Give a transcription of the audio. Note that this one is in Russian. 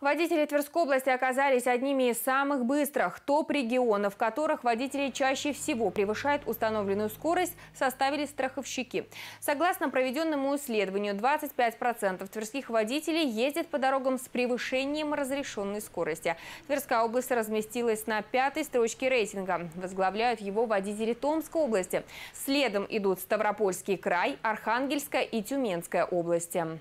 Водители Тверской области оказались одними из самых быстрых. Топ регионов, в которых водители чаще всего превышают установленную скорость, составили страховщики. Согласно проведенному исследованию, 25% тверских водителей ездят по дорогам с превышением разрешенной скорости. Тверская область разместилась на пятой строчке рейтинга. Возглавляют его водители Томской области. Следом идут Ставропольский край, Архангельская и Тюменская области.